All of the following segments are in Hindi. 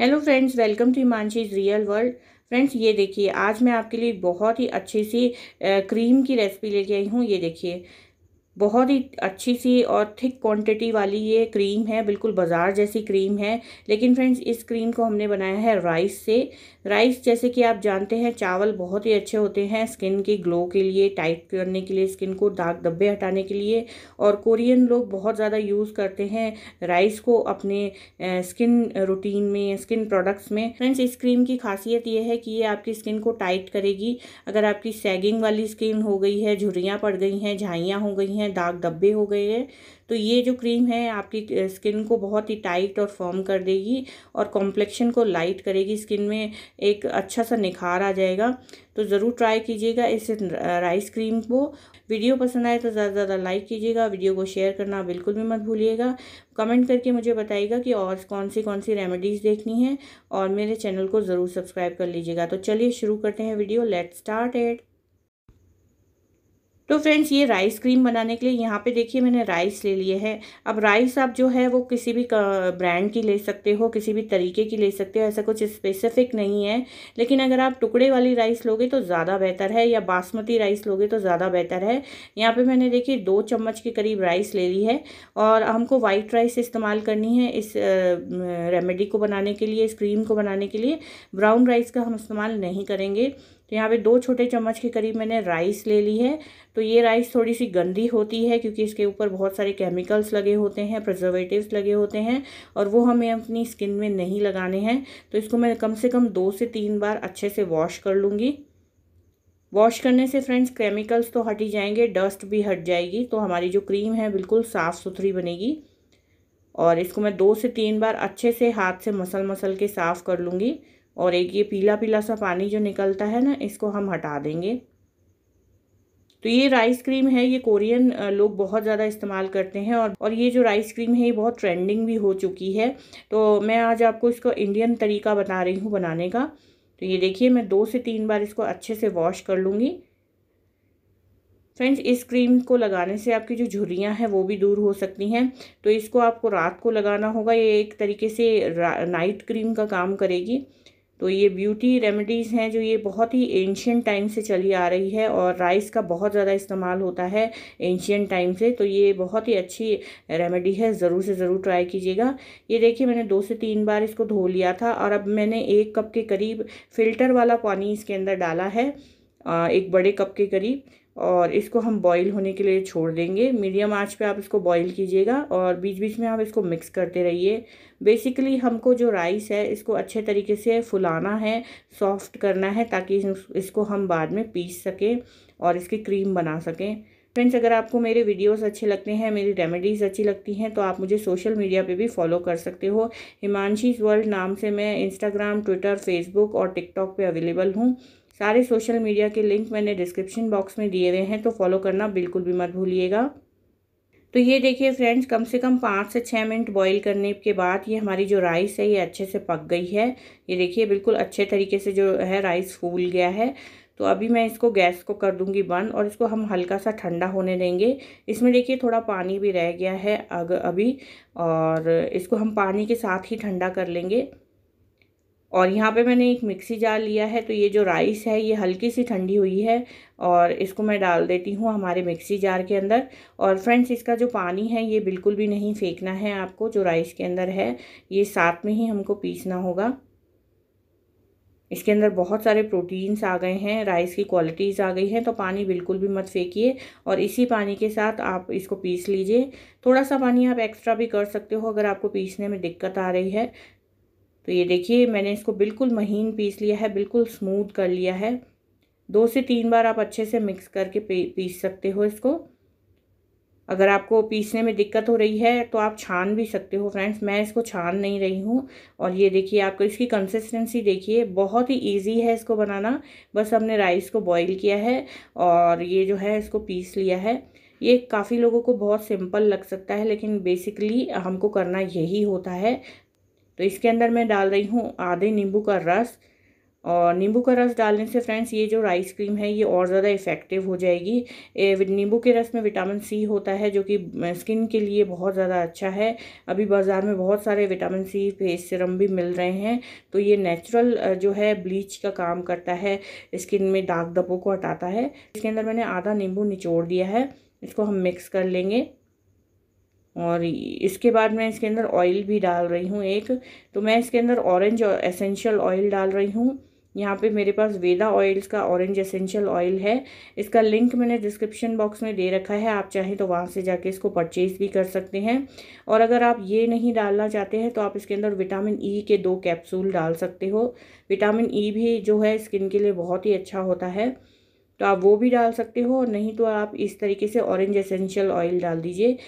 hello friends welcome to Himanshi real world friends ये देखिए आज मैं आपके लिए बहुत ही अच्छी सी क्रीम की रेसिपी लेके आई हूँ ये देखिए बहुत ही अच्छी सी और थिक क्वांटिटी वाली ये क्रीम है बिल्कुल बाज़ार जैसी क्रीम है लेकिन फ्रेंड्स इस क्रीम को हमने बनाया है राइस से राइस जैसे कि आप जानते हैं चावल बहुत ही अच्छे होते हैं स्किन की ग्लो के लिए टाइट करने के लिए स्किन को दाग धब्बे हटाने के लिए और कोरियन लोग बहुत ज़्यादा यूज़ करते हैं राइस को अपने स्किन रूटीन में स्किन प्रोडक्ट्स में फ्रेंड्स इस क्रीम की खासियत ये है कि ये आपकी स्किन को टाइट करेगी अगर आपकी सैगिंग वाली स्किन हो गई है झुरियाँ पड़ गई हैं झाइयाँ हो गई हैं हैं दाग धब्बे हो गए हैं तो ये जो क्रीम है आपकी स्किन को बहुत ही टाइट और फॉर्म कर देगी और कॉम्प्लेक्शन को लाइट करेगी स्किन में एक अच्छा सा निखार आ जाएगा तो ज़रूर ट्राई कीजिएगा इस राइस क्रीम को वीडियो पसंद आए तो ज़्यादा से ज़्यादा लाइक कीजिएगा वीडियो को शेयर करना बिल्कुल भी मत भूलिएगा कमेंट करके मुझे बताइएगा कि और कौन सी कौन सी रेमेडीज़ देखनी है और मेरे चैनल को ज़रूर सब्सक्राइब कर लीजिएगा तो चलिए शुरू करते हैं वीडियो लेट स्टार्ट एट तो फ्रेंड्स ये राइस क्रीम बनाने के लिए यहाँ पे देखिए मैंने राइस ले लिए हैं अब राइस आप जो है वो किसी भी ब्रांड की ले सकते हो किसी भी तरीके की ले सकते हो ऐसा कुछ स्पेसिफिक नहीं है लेकिन अगर आप टुकड़े वाली राइस लोगे तो ज़्यादा बेहतर है या बासमती राइस लोगे तो ज़्यादा बेहतर है यहाँ पर मैंने देखिए दो चम्मच के करीब राइस ले ली है और हमको वाइट राइस इस्तेमाल करनी है इस रेमेडी को बनाने के लिए इस क्रीम को बनाने के लिए ब्राउन राइस का हम इस्तेमाल नहीं करेंगे तो यहाँ पे दो छोटे चम्मच के करीब मैंने राइस ले ली है तो ये राइस थोड़ी सी गंदी होती है क्योंकि इसके ऊपर बहुत सारे केमिकल्स लगे होते हैं प्रजर्वेटिव्स लगे होते हैं और वो हमें अपनी स्किन में नहीं लगाने हैं तो इसको मैं कम से कम दो से तीन बार अच्छे से वॉश कर लूँगी वॉश करने से फ्रेंड्स केमिकल्स तो हट ही जाएंगे डस्ट भी हट जाएगी तो हमारी जो क्रीम है बिल्कुल साफ़ सुथरी बनेगी और इसको मैं दो से तीन बार अच्छे से हाथ से मसल मसल के साफ़ कर लूँगी और एक ये पीला पीला सा पानी जो निकलता है ना इसको हम हटा देंगे तो ये राइस क्रीम है ये कोरियन लोग बहुत ज़्यादा इस्तेमाल करते हैं और और ये जो राइस क्रीम है ये बहुत ट्रेंडिंग भी हो चुकी है तो मैं आज आपको इसको इंडियन तरीका बता रही हूँ बनाने का तो ये देखिए मैं दो से तीन बार इसको अच्छे से वॉश कर लूँगी फ्रेंड्स इस क्रीम को लगाने से आपकी जो झुरियाँ हैं वो भी दूर हो सकती हैं तो इसको आपको रात को लगाना होगा ये एक तरीके से नाइट क्रीम का काम करेगी तो ये ब्यूटी रेमेडीज़ हैं जो ये बहुत ही एंशियन टाइम से चली आ रही है और राइस का बहुत ज़्यादा इस्तेमाल होता है एंशियन टाइम से तो ये बहुत ही अच्छी रेमेडी है ज़रूर से ज़रूर ट्राई कीजिएगा ये देखिए मैंने दो से तीन बार इसको धो लिया था और अब मैंने एक कप के करीब फ़िल्टर वाला पानी इसके अंदर डाला है एक बड़े कप के करीब और इसको हम बॉईल होने के लिए छोड़ देंगे मीडियम आंच पे आप इसको बॉईल कीजिएगा और बीच बीच में आप इसको मिक्स करते रहिए बेसिकली हमको जो राइस है इसको अच्छे तरीके से फुलाना है सॉफ्ट करना है ताकि इसको हम बाद में पीस सकें और इसकी क्रीम बना सकें फ्रेंड्स अगर आपको मेरे वीडियोस अच्छे लगते हैं मेरी रेमेडीज़ अच्छी लगती हैं तो आप मुझे सोशल मीडिया पे भी फॉलो कर सकते हो हिमांशीज़ वर्ल्ड नाम से मैं इंस्टाग्राम ट्विटर फेसबुक और टिकटॉक पे अवेलेबल हूँ सारे सोशल मीडिया के लिंक मैंने डिस्क्रिप्शन बॉक्स में दिए हुए हैं तो फॉलो करना बिल्कुल भी मत भूलिएगा तो ये देखिए फ्रेंड्स कम से कम पाँच से छः मिनट बॉईल करने के बाद ये हमारी जो राइस है ये अच्छे से पक गई है ये देखिए बिल्कुल अच्छे तरीके से जो है राइस फूल गया है तो अभी मैं इसको गैस को कर दूंगी बंद और इसको हम हल्का सा ठंडा होने देंगे इसमें देखिए थोड़ा पानी भी रह गया है अग अभी और इसको हम पानी के साथ ही ठंडा कर लेंगे और यहाँ पे मैंने एक मिक्सी जार लिया है तो ये जो राइस है ये हल्की सी ठंडी हुई है और इसको मैं डाल देती हूँ हमारे मिक्सी जार के अंदर और फ्रेंड्स इसका जो पानी है ये बिल्कुल भी नहीं फेंकना है आपको जो राइस के अंदर है ये साथ में ही हमको पीसना होगा इसके अंदर बहुत सारे प्रोटीन्स आ गए हैं राइस की क्वालिटीज़ आ गई हैं तो पानी बिल्कुल भी मत फेंकिए और इसी पानी के साथ आप इसको पीस लीजिए थोड़ा सा पानी आप एक्स्ट्रा भी कर सकते हो अगर आपको पीसने में दिक्कत आ रही है तो ये देखिए मैंने इसको बिल्कुल महीन पीस लिया है बिल्कुल स्मूथ कर लिया है दो से तीन बार आप अच्छे से मिक्स करके पीस सकते हो इसको अगर आपको पीसने में दिक्कत हो रही है तो आप छान भी सकते हो फ्रेंड्स मैं इसको छान नहीं रही हूँ और ये देखिए आपको इसकी कंसिस्टेंसी देखिए बहुत ही इजी है इसको बनाना बस हमने राइस को बॉईल किया है और ये जो है इसको पीस लिया है ये काफ़ी लोगों को बहुत सिंपल लग सकता है लेकिन बेसिकली हमको करना यही होता है तो इसके अंदर मैं डाल रही हूँ आधे नींबू का रस और नींबू का रस डालने से फ्रेंड्स ये जो राइस क्रीम है ये और ज़्यादा इफ़ेक्टिव हो जाएगी नींबू के रस में विटामिन सी होता है जो कि स्किन के लिए बहुत ज़्यादा अच्छा है अभी बाज़ार में बहुत सारे विटामिन सी फेस सिरम भी मिल रहे हैं तो ये नेचुरल जो है ब्लीच का काम करता है स्किन में दाग धब्बों को हटाता है इसके अंदर मैंने आधा नींबू निचोड़ दिया है इसको हम मिक्स कर लेंगे और इसके बाद मैं इसके अंदर ऑयल भी डाल रही हूँ एक तो मैं इसके अंदर ऑरेंज एसेंशियल ऑयल डाल रही हूँ यहाँ पे मेरे पास वेदा ऑयल्स का ऑरेंज एसेंशियल ऑयल है इसका लिंक मैंने डिस्क्रिप्शन बॉक्स में दे रखा है आप चाहें तो वहाँ से जाके इसको परचेज़ भी कर सकते हैं और अगर आप ये नहीं डालना चाहते हैं तो आप इसके अंदर विटामिन ई e के दो कैप्सूल डाल सकते हो विटामिन ई e भी जो है स्किन के लिए बहुत ही अच्छा होता है तो आप वो भी डाल सकते हो नहीं तो आप इस तरीके से ऑरेंज एसेंशियल ऑयल डाल दीजिए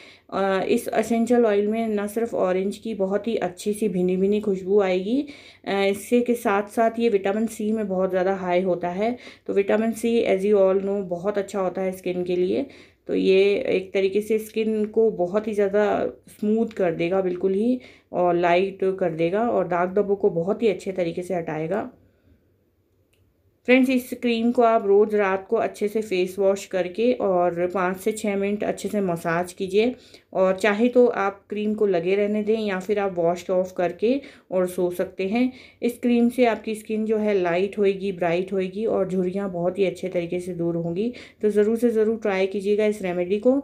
इस एसेंशियल ऑयल में ना सिर्फ ऑरेंज की बहुत ही अच्छी सी भिनी भिनी खुशबू आएगी इससे के साथ साथ ये विटामिन सी में बहुत ज़्यादा हाई होता है तो vitamin C as you all know बहुत अच्छा होता है स्किन के लिए तो ये एक तरीके से स्किन को बहुत ही ज़्यादा स्मूथ कर देगा बिल्कुल ही और लाइट कर देगा और दाग धब्बों को बहुत ही अच्छे तरीके से हटाएगा फ्रेंड्स इस क्रीम को आप रोज़ रात को अच्छे से फेस वॉश करके और पाँच से छः मिनट अच्छे से मसाज कीजिए और चाहे तो आप क्रीम को लगे रहने दें या फिर आप वॉश ऑफ करके और सो सकते हैं इस क्रीम से आपकी स्किन जो है लाइट होएगी ब्राइट होएगी और झुरियाँ बहुत ही अच्छे तरीके से दूर होंगी तो ज़रूर से ज़रूर ट्राई कीजिएगा इस रेमेडी को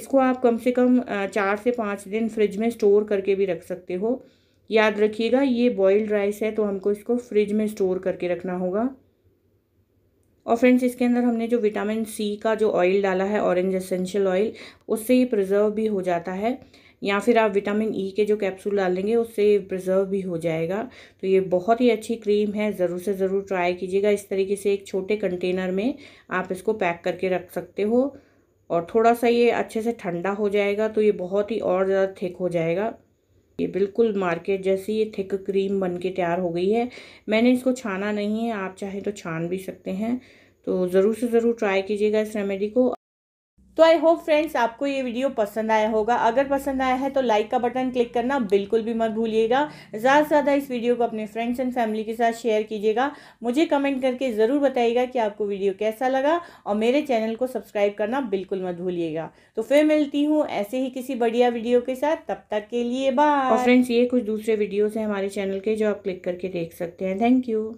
इसको आप कम से कम चार से पाँच दिन फ्रिज में स्टोर करके भी रख सकते हो याद रखिएगा ये बॉयल्ड राइस है तो हमको इसको फ्रिज में स्टोर करके रखना होगा और फ्रेंड्स इसके अंदर हमने जो विटामिन सी का जो ऑयल डाला है ऑरेंज एसेंशियल ऑयल उससे ये प्रिजर्व भी हो जाता है या फिर आप विटामिन ई e के जो कैप्सूल डालेंगे उससे प्रिजर्व भी हो जाएगा तो ये बहुत ही अच्छी क्रीम है ज़रूर से ज़रूर ट्राई कीजिएगा इस तरीके से एक छोटे कंटेनर में आप इसको पैक करके रख सकते हो और थोड़ा सा ये अच्छे से ठंडा हो जाएगा तो ये बहुत ही और ज़्यादा थिक हो जाएगा ये बिल्कुल मार्केट जैसी ये थिक क्रीम बन के तैयार हो गई है मैंने इसको छाना नहीं है आप चाहे तो छान भी सकते हैं तो ज़रूर से ज़रूर ट्राई कीजिएगा इस रेमेडी को तो आई होप फ्रेंड्स आपको ये वीडियो पसंद आया होगा अगर पसंद आया है तो लाइक का बटन क्लिक करना बिल्कुल भी मत भूलिएगा ज़्यादा से ज़्यादा इस वीडियो को अपने फ्रेंड्स एंड फैमिली के साथ शेयर कीजिएगा मुझे कमेंट करके ज़रूर बताइएगा कि आपको वीडियो कैसा लगा और मेरे चैनल को सब्सक्राइब करना बिल्कुल मत भूलिएगा तो फिर मिलती हूँ ऐसे ही किसी बढ़िया वीडियो के साथ तब तक के लिए बाय फ्रेंड्स ये कुछ दूसरे वीडियोज़ हैं हमारे चैनल के जो आप क्लिक करके देख सकते हैं थैंक यू